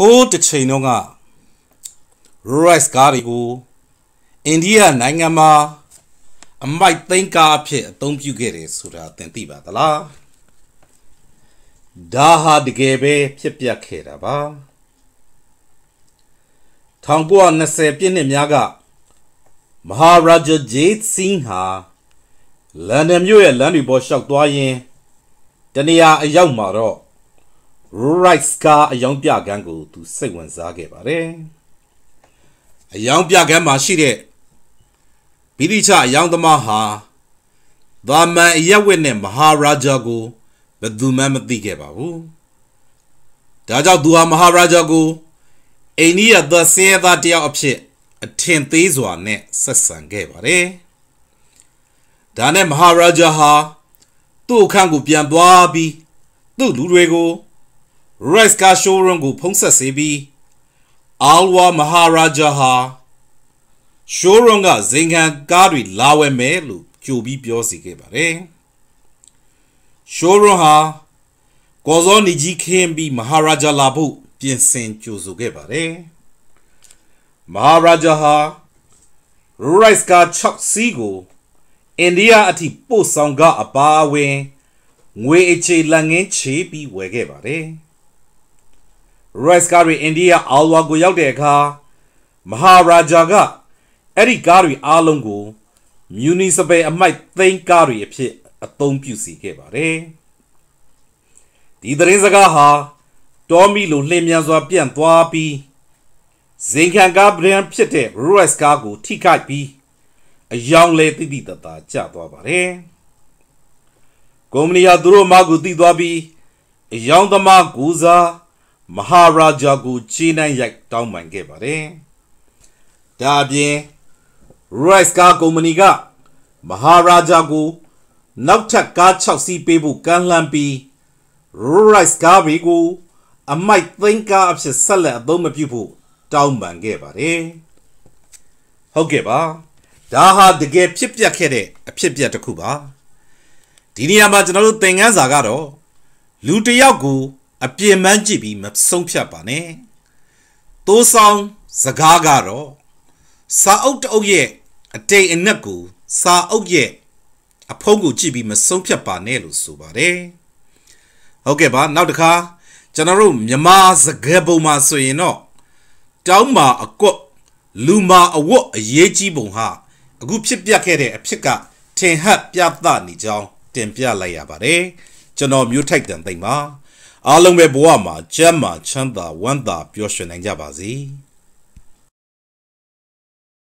ဟိုးတစ်ချိန်တော့က Rolls ကားတွေကိုအိန္ဒိယနိုင်ငံမှာအမိုက်သိန်းကားအဖြစ်အသုံးပြုခဲ့တယ်ဆိုတာသင်သိပါသလားဒါဟာတကယ်ပဲဖြစ်ပျက်ခဲ့တာပါ1920ပြည့်နှစ်များကမဟာရာဂျာဂျေးစင်းဟာလန်ဒန်မြို့ရဲ့လမ်းတွေပေါ်လျှောက်သွားရင်းတနေရာအရောက်မှာတော့ rice ကအယောင်ပြကန်းကို သူစိတ်ဝင်စားခဲ့ပါတယ်။အယောင်ပြကန်းမှာရှိတဲ့ဗိတိချအယောင်သမားဟာသာမန်အရက်ဝက်နဲ့မဟာရာဂျာကိုဘယ်သူမှမသိခဲ့ပါဘူး။ဒါကြောင့်သူဟာမဟာရာဂျာကိုအိန္ဒိယသက်ဆင်းရဲသားတယောက်အဖြစ်အထင်သေးစွာနဲ့ဆက်ဆံခဲ့ပါတယ်။ဒါနဲ့မဟာရာဂျာဟာသူ့အခန့်ကိုပြန်သွားပြီးသူ့လူတွေကို Rice Car Showroom ကိုဖုံးဆက်စေပြီး Alwa Maharaja ဟာ Showroom ကဇင်ခံကားတွေလာဝယ်မယ်လို့ကြိုပြီးပြောစီခဲ့ပါတယ်။ Showroom ဟာကော်ဇောနီကြီးခင်းပြီး Maharaja လာဖို့ပြင်ဆင်ကြိုဆိုခဲ့ပါတယ်။ Maharaja ဟာ Rice Car 6စီးကိုအိန္ဒိယအထိပို့ဆောင်ကအပါအဝင်ငွေအခြေလက်ငင်းချေပြီးဝယ်ခဲ့ပါတယ်။ရက်စ်ကားတွေအိန္ဒိယအာလဝါကိုရောက်တဲ့အခါမဟာရာဂျာကအဲ့ဒီကားတွေအားလုံးကို municipal အမိုက်သိန်းကားတွေအဖြစ်အသုံးပြုစီခဲ့ပါတယ်ဒီသတင်းစကားဟာတော်မီလိုလှည့်မြန်စွာပြန့်သွားပြီးဇင်ခံကားဗရန်ဖြစ်တဲ့ Rolex ကားကိုထိခိုက်ပြီးအယောင်လဲတိတိတသာကျသွားပါတယ်။ကုမ္ပဏီဟာသူတို့မကူတိသွားပြီးအယောင်သမားကူစားမဟာရာဂျာကိုချီးနှိုင်းရိုက်တောင်းပန်ခဲ့ပါတယ်။ဒါအပြင် Rice Car Company ကမဟာရာဂျာကိုနောက်ထပ်ကား6စီးပေးဖို့ကမ်းလှမ်းပြီး Rice Car ကိုအမိုက်သိန်းကားအဖြစ်ဆက်လက်အသုံးမပြုဖို့တောင်းပန်ခဲ့ပါတယ်။ဟုတ်ကဲ့ပါ။ဒါဟာတကယ်ဖြစ်ပျက်ခဲ့တဲ့အဖြစ်ပျက်တစ်ခုပါ။ဒီနေရာမှာကျွန်တော်တို့သင်ခန်းစာကတော့လူတစ်ယောက်ကိုအပြင်းမှန်းကြည့်ပြီးမဆုံးဖြတ်ပါနဲ့သိုးဆောင်စကားကတော့စာအုပ်တအုပ်ရဲ့အတိတ်အနက်ကိုစာအုပ်ရဲ့အဖုံးကိုကြည့်ပြီးမဆုံးဖြတ်ပါနဲ့လို့ဆိုပါတယ်ဟုတ်ကဲ့ပါနောက်တစ်ခါကျွန်တော်တို့မြမစကားပုံမှာဆိုရင်တော့တောင်းမာအကွက်လူမာအဝတ်အရေးကြီးပုံဟာအခုဖြစ်ပျက်ခဲ့တဲ့အဖြစ်ကထင်ဟပ်ပြသနေကြောင်း တင်ပြလိုက်ရပါတယ်ကျွန်တော်မျိုးထိုက်တန်သိမ့်ပါအားလုံးပဲဘဝမှာကျမ်းမာချမ်းသာဝမ်းသာပျော်ရွှင်နိုင်ကြပါစေ။